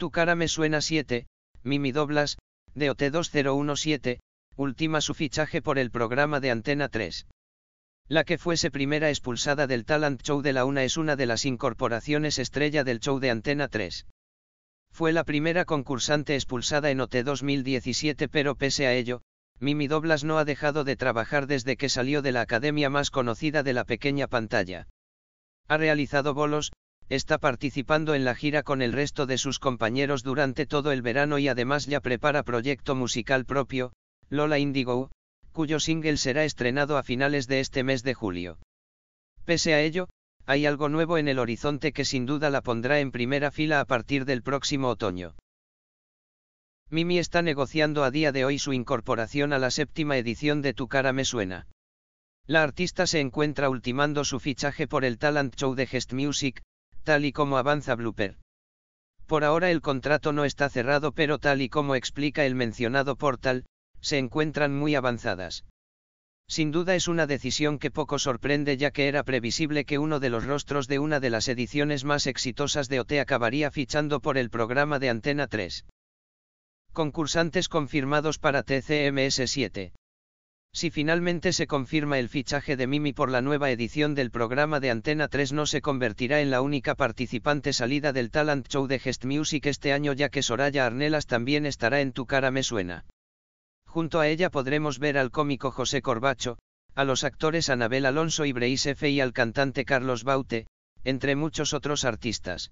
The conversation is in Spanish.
Tu cara me suena 7, Mimi Doblas, de OT2017, última su fichaje por el programa de Antena 3. La que fuese primera expulsada del talent show de la una es una de las incorporaciones estrella del show de Antena 3. Fue la primera concursante expulsada en OT 2017 pero pese a ello, Mimi Doblas no ha dejado de trabajar desde que salió de la academia más conocida de la pequeña pantalla. Ha realizado bolos, está participando en la gira con el resto de sus compañeros durante todo el verano y además ya prepara proyecto musical propio, Lola Indigo, cuyo single será estrenado a finales de este mes de julio. Pese a ello, hay algo nuevo en el horizonte que sin duda la pondrá en primera fila a partir del próximo otoño. Mimi está negociando a día de hoy su incorporación a la séptima edición de Tu cara me suena. La artista se encuentra ultimando su fichaje por el talent show de Gest Music, tal y como avanza Blooper. Por ahora el contrato no está cerrado pero tal y como explica el mencionado portal, se encuentran muy avanzadas. Sin duda es una decisión que poco sorprende ya que era previsible que uno de los rostros de una de las ediciones más exitosas de OT acabaría fichando por el programa de Antena 3. Concursantes confirmados para TCMS 7. Si finalmente se confirma el fichaje de Mimi por la nueva edición del programa de Antena 3 no se convertirá en la única participante salida del talent show de Gest Music este año ya que Soraya Arnelas también estará en Tu cara me suena. Junto a ella podremos ver al cómico José Corbacho, a los actores Anabel Alonso y Breis F y al cantante Carlos Baute, entre muchos otros artistas.